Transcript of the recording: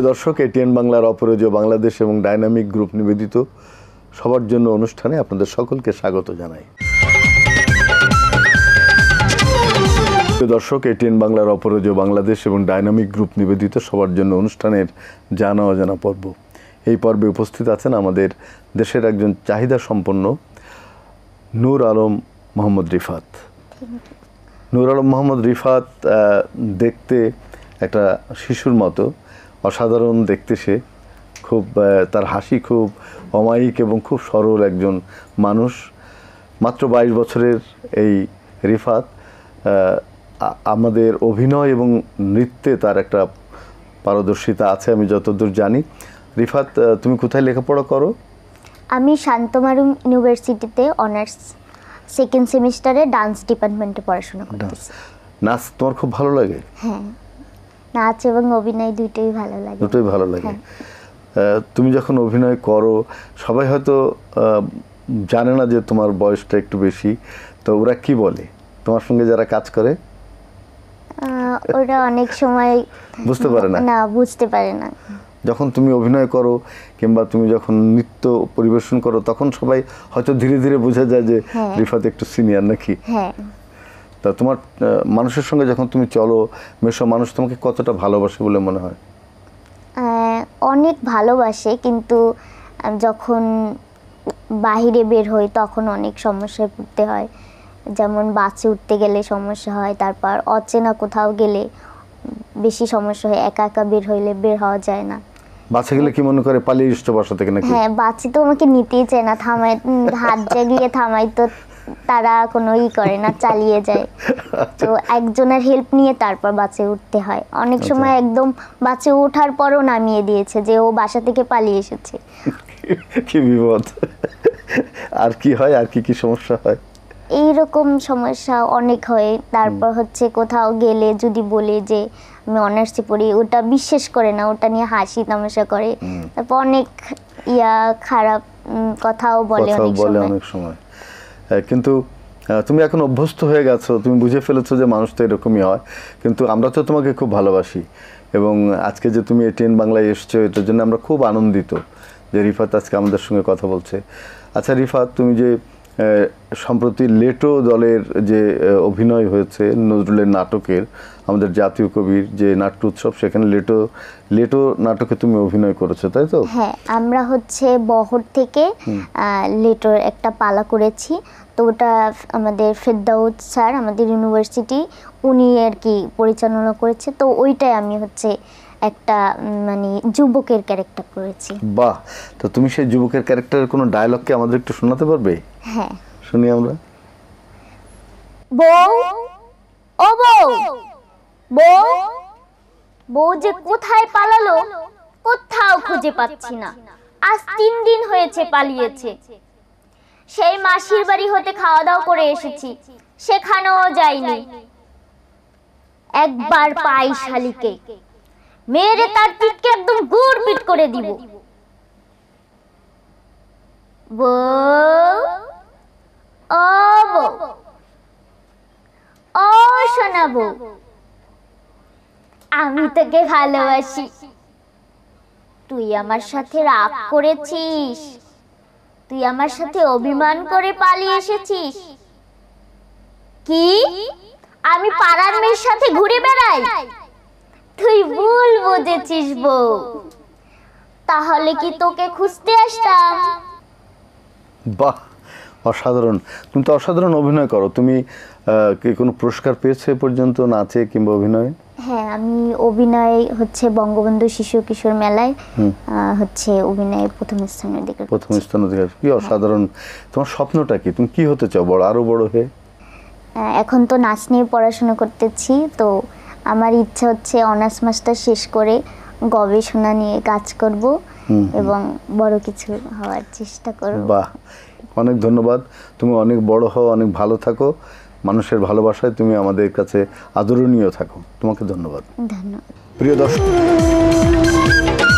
প্রিয় দর্শক এটিএন বাংলার অপরাজীয় বাংলাদেশ এবং ডাইনামিক গ্রুপ নিবেদিত সবার জন্য অনুষ্ঠানে আপনাদের সকলকে স্বাগত জানাই দর্শক এটিএন বাংলার অপরাজীয় বাংলাদেশ এবং ডাইনামিক গ্রুপ নিবেদিত সবার জন্য অনুষ্ঠানের জানা অজানা পর্ব এই পর্বে উপস্থিত আছেন আমাদের দেশের একজন চাহিদা সম্পন্ন নূর আলম মোহাম্মদ রিফাত নূর আলম মোহাম্মদ রিফাত দেখতে একটা শিশুর মতো অসাধারণ দেখতে সে খুব তার হাসি খুব অমায়িক এবং খুব সরল একজন মানুষ মাত্র বাইশ বছরের এই রিফাত আমাদের অভিনয় এবং নৃত্যে তার একটা পারদর্শিতা আছে আমি যতদূর জানি রিফাত তুমি কোথায় লেখাপড়া করো আমি শান্তমারুম ইউনিভার্সিটিতে অনার্স সেকেন্ড সেমিস্টারে ডান্স ডিপার্টমেন্টে পড়াশোনা করি নাচ তোমার খুব ভালো লাগে হ্যাঁ নাচ এবং অভিনয় দুটোই ভালো লাগে দুটোই ভালো লাগে হ্যাঁ। তুমি যখন অভিনয় করো সবাই হয়তো জানে না যে তোমার বয়সটা একটু বেশি তো ওরা কি বলে তোমার সঙ্গে যারা কাজ করে ওরা অনেক সময় বুঝতে পারে না না বুঝতে পারে না যখন তুমি অভিনয় করো কিংবা তুমি যখন নৃত্য পরিবেশন করো তখন সবাই হয়তো ধীরে ধীরে বোঝা যায় যে হ্যাঁ। রিফাত একটু সিনিয়র নাকি হ্যাঁ তা তোমার মানুষের সঙ্গে যখন তুমি চলো মেশো মানুষ তোমাকে কতটা ভালোবাসে বলে মনে হয় অনেক ভালোবাসে কিন্তু যখন বাহিরে বের হই তখন অনেক সমস্যায় পড়তে হয় যেমন বাসে উঠতে গেলে সমস্যা হয় তারপর অচেনা কোথাও গেলে বেশি সমস্যা হয় একা একা বের হইলে বের হওয়া যায় না বাসে গেলে কি মনে করে পালিয়ে এসছো বাসা থেকে নাকি হ্যাঁ বাসে তো আমাকে নিতেই চায় না থামায় হাত জাগিয়ে থামাই তো তারা কোনো ই করে না চালিয়ে যায় তো একজনের হেল্প নিয়ে তারপর বাসে উঠতে হয় অনেক আচ্ছা। সময় একদম বাসে ওঠার পরও নামিয়ে দিয়েছে যে ও বাসা থেকে পালিয়ে এসেছে কি বিপদ আর কি হয় আর কি কি সমস্যা হয় এইরকম সমস্যা অনেক হয় তারপর হচ্ছে কোথাও গেলে যদি বলে যে আমি অনার্সে পড়ি ওটা বিশ্বাস করে না ওটা নিয়ে হাসি তামাশা করে তারপর অনেক ইয়া খারাপ কথাও বলে অনেক সময় হ্যাঁ, কিন্তু তুমি এখন অভ্যস্ত হয়ে গেছো তুমি বুঝে ফেলেছো যে মানুষ তো এরকমই হয় কিন্তু আমরা তো তোমাকে খুব ভালোবাসি এবং আজকে যে তুমি এটিএন বাংলায় এসছো এটার জন্য আমরা খুব আনন্দিত যে রিফাত আজকে আমাদের সঙ্গে কথা বলছে আচ্ছা রিফাত তুমি যে সম্প্রতি লেটো দলের যে অভিনয় হয়েছে নজরুলের নাটকের আমাদের জাতীয় কবির যে নাট্য উৎসব সেখানে লেটো লেটো নাটকে তুমি অভিনয় করেছো তাই তো হ্যাঁ আমরা হচ্ছে বহর থেকে লেটোর একটা পালা করেছি তো ওটা আমাদের ফেরদাউদ স্যার আমাদের ইউনিভার্সিটি উনি আর কি পরিচালনা করেছে তো ওইটাই আমি হচ্ছে একটা মানে যুবকের ক্যারেক্টার করেছি বাহ তো তুমি সেই যুবকের ক্যারেক্টারের কোনো ডায়লগ কি আমাদের একটু শোনাতে পারবে হ্যাঁ শুনি আমরা বউ ও বউ বউ বউ যে কোথায় পালালো কোথাও খুঁজে পাচ্ছি না আজ তিন দিন হয়েছে পালিয়েছে সেই মাসির বাড়ি হতে খাওয়া দাওয়া করে এসেছি সেখানেও যাইনি একবার পাই শালিকে মেরে তার পিঠকে একদম গুড় পিট করে দিব বউ আমি তোকে ভালোবাসি তুই আমার সাথে রাগ করেছিস তুই আমার সাথে অভিমান করে পালিয়ে এসেছিস কি আমি পাড়ার মেয়ের সাথে ঘুরে বেড়াই তুই ভুল বুঝেছিস বউ তাহলে কি তোকে খুঁজতে আসতাম বাহ অসাধারণ তুমি তো অসাধারণ অভিনয় করো তুমি কি কোনো পুরস্কার পেয়েছো পর্যন্ত নাচে কিংবা অভিনয় হ্যাঁ আমি অভিনয় হচ্ছে বঙ্গবন্ধু শিশু কিশোর মেলায় হচ্ছে অভিনয়ে প্রথম স্থান অধিকার প্রথম স্থান অধিকার কি হ্যাঁ। অসাধারণ তোমার স্বপ্নটা কি তুমি কি হতে চাও বড় আরো বড় হয়ে এখন তো নাচ নিয়ে পড়াশোনা করতেছি তো আমার ইচ্ছা হচ্ছে অনার্স মাস্টার শেষ করে গবেষণা নিয়ে কাজ করব এবং বড় কিছু হওয়ার চেষ্টা করব বাহ অনেক ধন্যবাদ তুমি অনেক বড় হও অনেক ভালো থাকো মানুষের ভালোবাসায় তুমি আমাদের কাছে আদরণীয় থাকো তোমাকে ধন্যবাদ ধন্যবাদ প্রিয় দর্শক